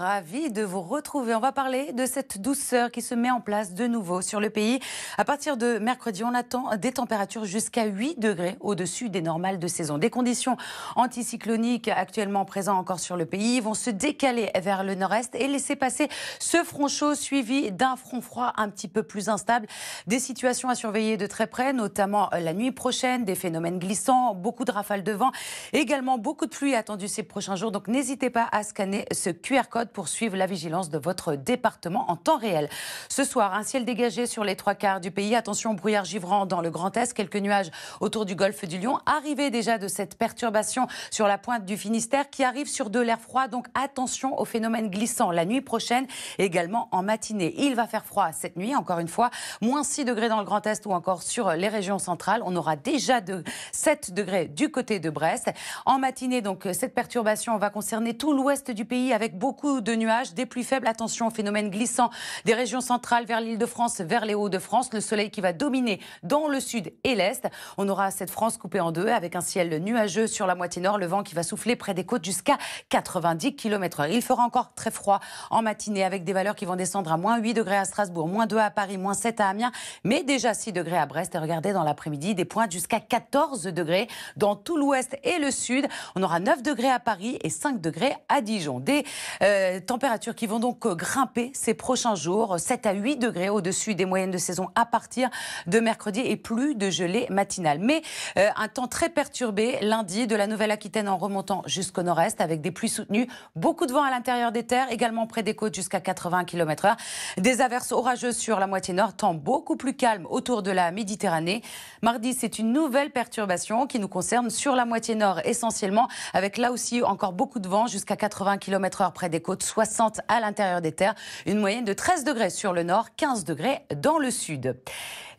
ravie de vous retrouver. On va parler de cette douceur qui se met en place de nouveau sur le pays. À partir de mercredi, on attend des températures jusqu'à 8 degrés au-dessus des normales de saison. Des conditions anticycloniques actuellement présentes encore sur le pays vont se décaler vers le nord-est et laisser passer ce front chaud suivi d'un front froid un petit peu plus instable. Des situations à surveiller de très près, notamment la nuit prochaine, des phénomènes glissants, beaucoup de rafales de vent, également beaucoup de pluie attendue ces prochains jours. Donc n'hésitez pas à scanner ce QR code Poursuivre la vigilance de votre département en temps réel. Ce soir, un ciel dégagé sur les trois quarts du pays. Attention, brouillard givrant dans le Grand Est, quelques nuages autour du golfe du Lion. Arrivée déjà de cette perturbation sur la pointe du Finistère qui arrive sur de l'air froid. Donc attention aux phénomène glissant la nuit prochaine et également en matinée. Il va faire froid cette nuit, encore une fois. Moins 6 degrés dans le Grand Est ou encore sur les régions centrales. On aura déjà de 7 degrés du côté de Brest. En matinée, donc, cette perturbation va concerner tout l'ouest du pays avec beaucoup de nuages, des pluies faibles. Attention au phénomène glissant des régions centrales vers l'île de France, vers les Hauts-de-France. Le soleil qui va dominer dans le sud et l'est. On aura cette France coupée en deux avec un ciel nuageux sur la moitié nord, le vent qui va souffler près des côtes jusqu'à 90 km/h. Il fera encore très froid en matinée avec des valeurs qui vont descendre à moins 8 degrés à Strasbourg, moins 2 à Paris, moins 7 à Amiens, mais déjà 6 degrés à Brest. Et regardez dans l'après-midi des points jusqu'à 14 degrés dans tout l'ouest et le sud. On aura 9 degrés à Paris et 5 degrés à Dijon. Des euh, températures qui vont donc euh, grimper ces prochains jours, 7 à 8 degrés au-dessus des moyennes de saison à partir de mercredi et plus de gelée matinale. Mais euh, un temps très perturbé lundi de la Nouvelle-Aquitaine en remontant jusqu'au nord-est avec des pluies soutenues, beaucoup de vent à l'intérieur des terres, également près des côtes jusqu'à 80 km/h, des averses orageuses sur la moitié nord, temps beaucoup plus calme autour de la Méditerranée. Mardi, c'est une nouvelle perturbation qui nous concerne sur la moitié nord essentiellement, avec là aussi encore beaucoup de vent, jusqu'à 80 km/h près des côtes, 60 à l'intérieur des terres, une moyenne de 13 degrés sur le nord, 15 degrés dans le sud.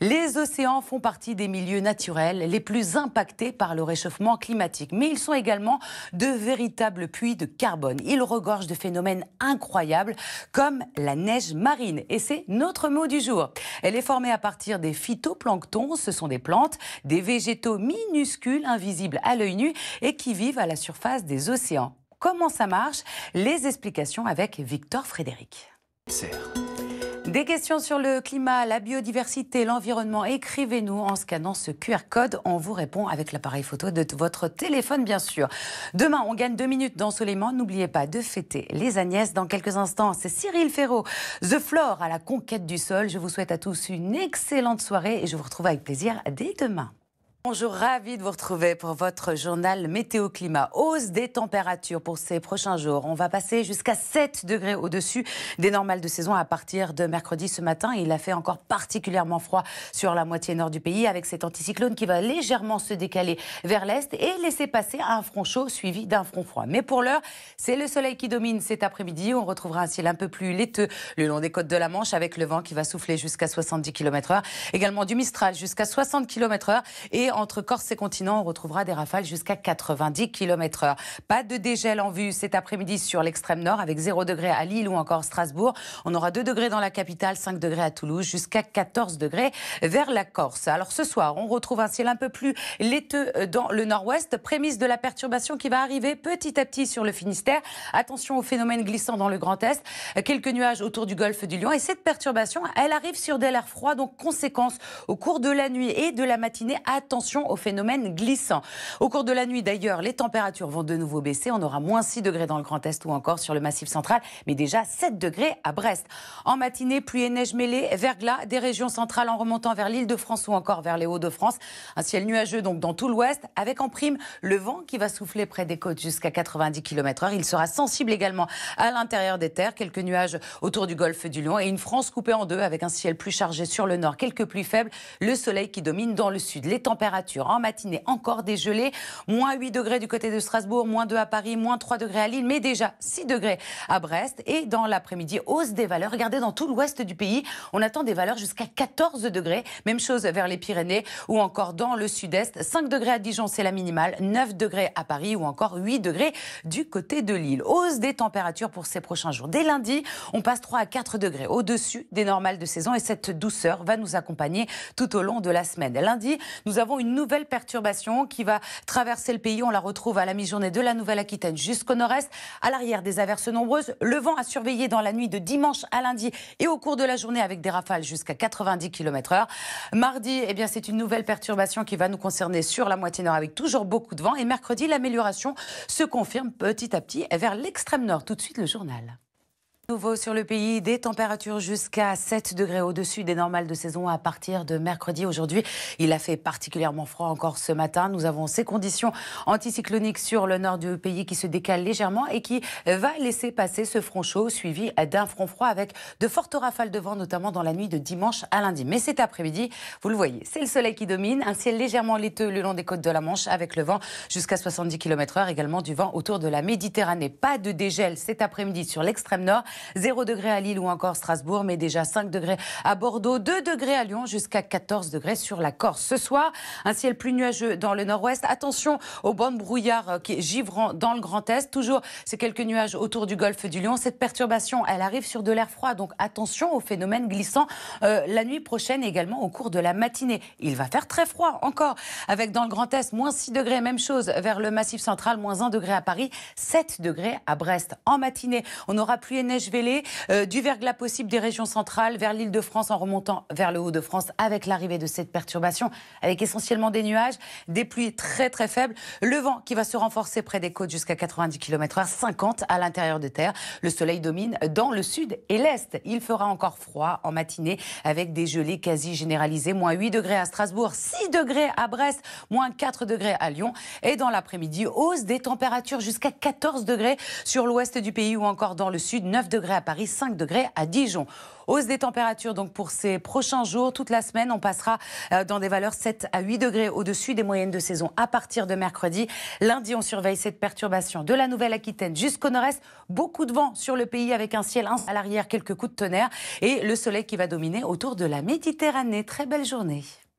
Les océans font partie des milieux naturels les plus impactés par le réchauffement climatique, mais ils sont également de véritables puits de carbone. Ils regorgent de phénomènes incroyables comme la neige marine, et c'est notre mot du jour. Elle est formée à partir des phytoplanctons, ce sont des plantes, des végétaux mines minuscules, invisibles à l'œil nu et qui vivent à la surface des océans. Comment ça marche Les explications avec Victor Frédéric. Des questions sur le climat, la biodiversité, l'environnement, écrivez-nous en scannant ce QR code. On vous répond avec l'appareil photo de votre téléphone, bien sûr. Demain, on gagne deux minutes d'ensoleillement. N'oubliez pas de fêter les Agnès dans quelques instants. C'est Cyril Ferraud, The Flore à la conquête du sol. Je vous souhaite à tous une excellente soirée et je vous retrouve avec plaisir dès demain. Bonjour, ravi de vous retrouver pour votre journal Météo Climat. Hausse des températures pour ces prochains jours. On va passer jusqu'à 7 degrés au-dessus des normales de saison à partir de mercredi ce matin. Il a fait encore particulièrement froid sur la moitié nord du pays avec cet anticyclone qui va légèrement se décaler vers l'est et laisser passer un front chaud suivi d'un front froid. Mais pour l'heure, c'est le soleil qui domine cet après-midi. On retrouvera un ciel un peu plus laiteux le long des côtes de la Manche avec le vent qui va souffler jusqu'à 70 km heure. Également du Mistral jusqu'à 60 km heure et entre Corse et continent, on retrouvera des rafales jusqu'à 90 km/h. Pas de dégel en vue cet après-midi sur l'extrême nord avec 0 degré à Lille ou encore Strasbourg. On aura 2 degrés dans la capitale, 5 degrés à Toulouse, jusqu'à 14 degrés vers la Corse. Alors ce soir, on retrouve un ciel un peu plus laiteux euh, dans le nord-ouest, prémisse de la perturbation qui va arriver petit à petit sur le Finistère. Attention aux phénomènes glissants dans le Grand Est. Quelques nuages autour du golfe du Lion. Et cette perturbation, elle arrive sur de l'air froid, donc conséquence au cours de la nuit et de la matinée. Attention au phénomène glissant. Au cours de la nuit, d'ailleurs, les températures vont de nouveau baisser. On aura moins 6 degrés dans le Grand Est ou encore sur le Massif central, mais déjà 7 degrés à Brest. En matinée, pluie et neige mêlée, verglas des régions centrales en remontant vers l'île de France ou encore vers les Hauts-de-France. Un ciel nuageux donc dans tout l'ouest, avec en prime le vent qui va souffler près des côtes jusqu'à 90 km/h. Il sera sensible également à l'intérieur des terres, quelques nuages autour du golfe du Lion et une France coupée en deux avec un ciel plus chargé sur le nord, quelques pluies faibles, le soleil qui domine dans le sud. Les températures en matinée, encore des gelées. Moins 8 degrés du côté de Strasbourg, moins 2 à Paris, moins 3 degrés à Lille, mais déjà 6 degrés à Brest. Et dans l'après-midi, hausse des valeurs. Regardez, dans tout l'ouest du pays, on attend des valeurs jusqu'à 14 degrés. Même chose vers les Pyrénées ou encore dans le sud-est. 5 degrés à Dijon, c'est la minimale. 9 degrés à Paris ou encore 8 degrés du côté de Lille. Hausse des températures pour ces prochains jours. Dès lundi, on passe 3 à 4 degrés au-dessus des normales de saison et cette douceur va nous accompagner tout au long de la semaine. Lundi, nous avons une nouvelle perturbation qui va traverser le pays. On la retrouve à la mi-journée de la Nouvelle-Aquitaine jusqu'au nord-est. À l'arrière, des averses nombreuses. Le vent a surveillé dans la nuit de dimanche à lundi et au cours de la journée avec des rafales jusqu'à 90 km/h. Mardi, eh bien, c'est une nouvelle perturbation qui va nous concerner sur la moitié nord avec toujours beaucoup de vent. Et mercredi, l'amélioration se confirme petit à petit vers l'extrême nord. Tout de suite, le journal. Nouveau sur le pays, des températures jusqu'à 7 degrés au-dessus des normales de saison à partir de mercredi. Aujourd'hui, il a fait particulièrement froid encore ce matin. Nous avons ces conditions anticycloniques sur le nord du pays qui se décalent légèrement et qui va laisser passer ce front chaud suivi d'un front froid avec de fortes rafales de vent, notamment dans la nuit de dimanche à lundi. Mais cet après-midi, vous le voyez, c'est le soleil qui domine, un ciel légèrement laiteux le long des côtes de la Manche avec le vent jusqu'à 70 km heure, également du vent autour de la Méditerranée. Pas de dégel cet après-midi sur l'extrême nord. 0 degrés à Lille ou encore Strasbourg, mais déjà 5 degrés à Bordeaux, 2 degrés à Lyon, jusqu'à 14 degrés sur la Corse. Ce soir, un ciel plus nuageux dans le nord-ouest. Attention aux bandes brouillard euh, qui est givrant dans le Grand Est. Toujours ces quelques nuages autour du golfe du Lion. Cette perturbation, elle arrive sur de l'air froid, donc attention aux phénomènes glissants euh, la nuit prochaine également au cours de la matinée. Il va faire très froid encore, avec dans le Grand Est moins 6 degrés, même chose vers le Massif central, moins 1 degré à Paris, 7 degrés à Brest. En matinée, on aura pluie et neige Végelé, euh, du verglas possible des régions centrales vers l'île de France en remontant vers le haut de France avec l'arrivée de cette perturbation, avec essentiellement des nuages, des pluies très très faibles, le vent qui va se renforcer près des côtes jusqu'à 90 km/h, 50 à l'intérieur de terre. Le soleil domine dans le sud et l'est. Il fera encore froid en matinée avec des gelées quasi généralisées, moins 8 degrés à Strasbourg, 6 degrés à Brest, moins 4 degrés à Lyon. Et dans l'après-midi, hausse des températures jusqu'à 14 degrés sur l'ouest du pays ou encore dans le sud, 9 degrés à Paris, 5 degrés à Dijon. Hausse des températures donc pour ces prochains jours. Toute la semaine, on passera euh, dans des valeurs 7 à 8 degrés au-dessus des moyennes de saison à partir de mercredi. Lundi, on surveille cette perturbation de la Nouvelle-Aquitaine jusqu'au nord-est. Beaucoup de vent sur le pays avec un ciel à l'arrière, quelques coups de tonnerre et le soleil qui va dominer autour de la Méditerranée. Très belle journée.